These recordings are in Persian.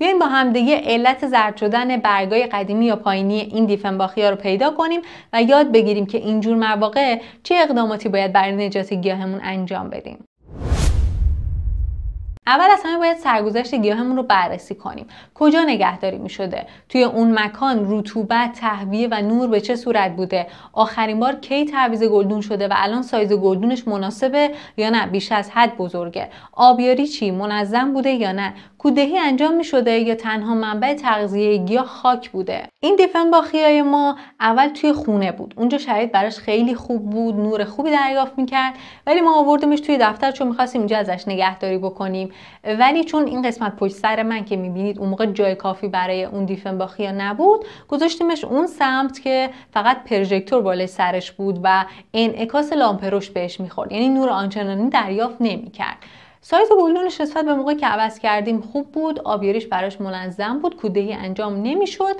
بیایم با همدیگه علت زرد شدن برگای قدیمی یا پایینی این دیفنباخی ها رو پیدا کنیم و یاد بگیریم که اینجور مواقع چه اقداماتی باید برای نجات گیاهمون انجام بدیم اول از همه باید سرگذشت گیاهمون رو بررسی کنیم کجا نگهداری می شده توی اون مکان رطوبت تهویه و نور به چه صورت بوده آخرین بار کی تعویز گلدون شده و الان سایز گلدونش مناسبه یا نه بیش از حد بزرگه آبیاری چی منظم بوده یا نه کودهی انجام می شده یا تنها منبع تغذیه گیاه خاک بوده این دیفن باخیای ما اول توی خونه بود اونجا شرایط براش خیلی خوب بود نور خوبی دریافت میکرد ولی ما آوردیمش توی دفتر چون میخواستیم اینجا ازش نگهداری بکنیم ولی چون این قسمت پشت سر من که میبینید اون موقع جای کافی برای اون دیفن باخیا نبود گذاشتیمش اون سمت که فقط پرژکتور بالای سرش بود و انعکاس لامپروش بهش میخورد یعنی نور آنچنانی دریافت نمیکرد سایز بلونش نسبت به موقع که عوض کردیم خوب بود آبیاریش براش منظم بود کودهی انجام نمیشد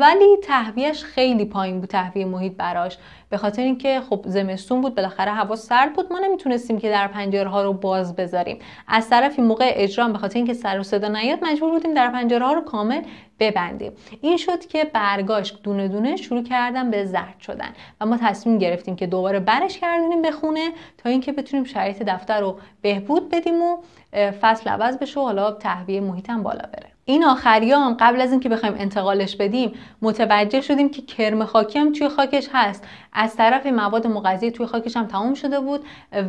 ولی تهویهش خیلی پایین بود تهویه محیط براش به خاطر اینکه خب زمستون بود بالاخره هوا سرد بود ما نمیتونستیم که در پنجره ها رو باز بذاریم از طرفی موقع اجرام به خاطر اینکه سر و صدا نیاد مجبور بودیم در پنجره ها رو کامل ببندیم این شد که برگاش دونه دونه شروع کردن به زرد شدن و ما تصمیم گرفتیم که دوباره برش کردونیم به خونه تا اینکه بتونیم شرایط دفتر رو بهبود بدیم و فصل عوض بشه و حالا تهویه محیطم بالا بره این آخریام قبل از اینکه بخوایم انتقالش بدیم متوجه شدیم که کرم خاکی هم توی خاکش هست از طرف مواد مغذی توی خاکش هم تمام شده بود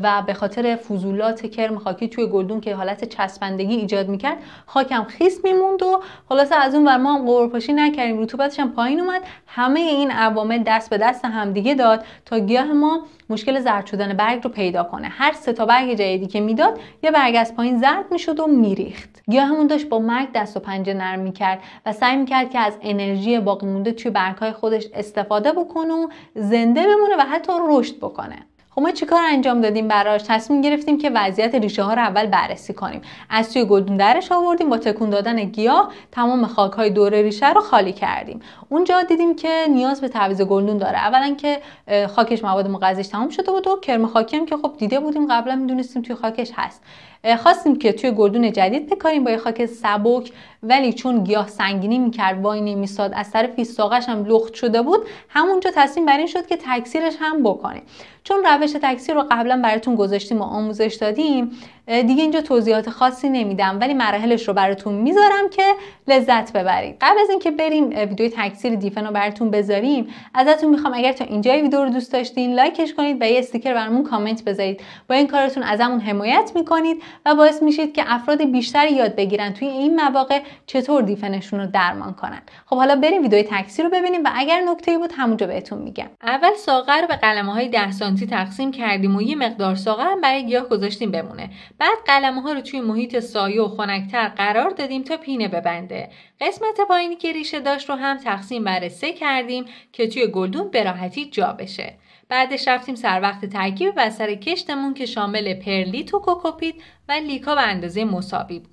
و به خاطر فضولات کرم خاکی توی گلدون که حالت چسبندگی ایجاد میکرد خاکم خیس میموند و خلاصه از اون ور ما هم قورپاشی نکردیم رطوبتش هم پایین اومد همه این عوامل دست به دست همدیگه داد تا گیاه ما مشکل زرد شدن برگ رو پیدا کنه هر سه تا برگ جدیدی که میداد یه برگ از پایین زرد میشد و میریخت گیاهمون داشت با مرگ دست و پنجه نرم میکرد و سعی میکرد که از انرژی باقی مونده توی برگهای خودش استفاده بکنه و زنده بمونه و حتی رشد بکنه خب ما چیکار انجام دادیم براش تصمیم گرفتیم که وضعیت ریشه ها رو اول بررسی کنیم از توی گلدون درش آوردیم با تکون دادن گیاه تمام خاک های دور ریشه رو خالی کردیم اونجا دیدیم که نیاز به تعویض گلدون داره اولا که خاکش مواد مغذیش تمام شده بود و کرم خاکی هم که خب دیده بودیم قبلا میدونستیم توی خاکش هست خواستیم که توی گردون جدید بکاریم با یه خاک سبک ولی چون گیاه سنگینی میکرد وای نمیساد از طرفی ساقش هم لخت شده بود همونجا تصمیم بر این شد که تکثیرش هم بکنیم چون روش تکثیر رو قبلا براتون گذاشتیم و آموزش دادیم دیگه اینجا توضیحات خاصی نمیدم ولی مراحلش رو براتون میذارم که لذت ببرید قبل از اینکه بریم ویدیوی تکثیر دیفن رو براتون بذاریم ازتون میخوام اگر تا اینجا ویدیو رو دوست داشتین لایکش کنید و یه استیکر برامون کامنت بذارید با این کارتون ازمون حمایت میکنید و باعث میشید که افراد بیشتری یاد بگیرن توی این مواقع چطور دیفنشون رو درمان کنن خب حالا بریم ویدیوی تکثیر رو ببینیم و اگر نکته بود همونجا بهتون میگم اول ساقه رو به قلمه های 10 سانتی تقسیم کردیم و یه مقدار ساقه هم برای گیاه گذاشتیم بمونه بعد قلمه ها رو توی محیط سایه و خنکتر قرار دادیم تا پینه ببنده قسمت پایینی که ریشه داشت رو هم تقسیم بر سه کردیم که توی گلدون به راحتی جا بشه بعدش رفتیم سر وقت ترکیب و سر کشتمون که شامل پرلیت و کوکوپیت و لیکا به اندازه مساوی بود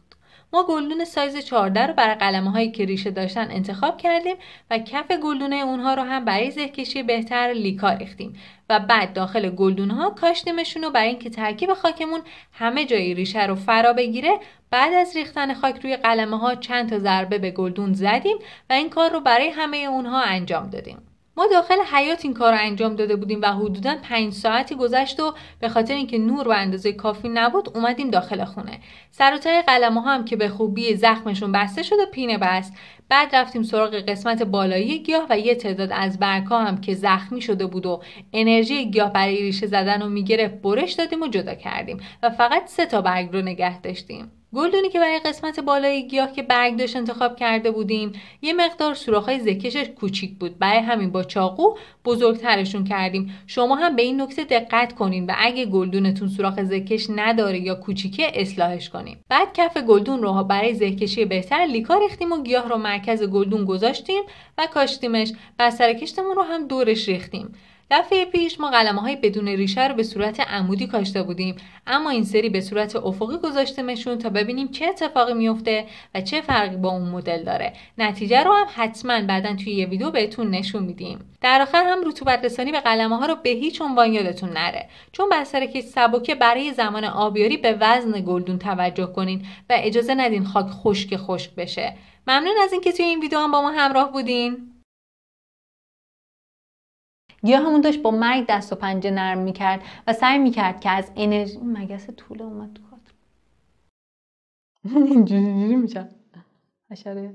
ما گلدون سایز 14 رو برای قلمه هایی که ریشه داشتن انتخاب کردیم و کف گلدونه اونها رو هم برای زهکشی بهتر لیکا ریختیم و بعد داخل گلدون ها کاشتیمشون رو برای اینکه ترکیب خاکمون همه جای ریشه رو فرا بگیره بعد از ریختن خاک روی قلمه ها چند تا ضربه به گلدون زدیم و این کار رو برای همه اونها انجام دادیم ما داخل حیات این کار رو انجام داده بودیم و حدودا پنج ساعتی گذشت و به خاطر اینکه نور و اندازه کافی نبود اومدیم داخل خونه سر و ها هم که به خوبی زخمشون بسته شد و پینه بست بعد رفتیم سراغ قسمت بالایی گیاه و یه تعداد از برگها هم که زخمی شده بود و انرژی گیاه برای ریشه زدن رو میگرفت برش دادیم و جدا کردیم و فقط سه تا برگ رو نگه داشتیم گلدونی که برای قسمت بالای گیاه که برگ داشت انتخاب کرده بودیم یه مقدار سوراخ‌های زکشش کوچیک بود برای همین با چاقو بزرگترشون کردیم شما هم به این نکته دقت کنین و اگه گلدونتون سوراخ زکش نداره یا کوچیکه اصلاحش کنیم بعد کف گلدون رو برای زهکشی بهتر لیکا ریختیم و گیاه رو مرکز گلدون گذاشتیم و کاشتیمش و سرکشتمون رو هم دورش ریختیم دفعه پیش ما قلمه های بدون ریشه رو به صورت عمودی کاشته بودیم اما این سری به صورت افقی گذاشتمشون تا ببینیم چه اتفاقی میفته و چه فرقی با اون مدل داره نتیجه رو هم حتما بعدا توی یه ویدیو بهتون نشون میدیم در آخر هم رطوبت رسانی به قلمه ها رو به هیچ عنوان یادتون نره چون بستر که سبکه برای زمان آبیاری به وزن گلدون توجه کنین و اجازه ندین خاک خشک خشک بشه ممنون از اینکه توی این ویدیو هم با ما همراه بودین یا همون داشت با مرگ دست و پنجه نرم میکرد و سعی میکرد که از انرژی مگس طول اومد تو خاطر اینجوری میشم اشاره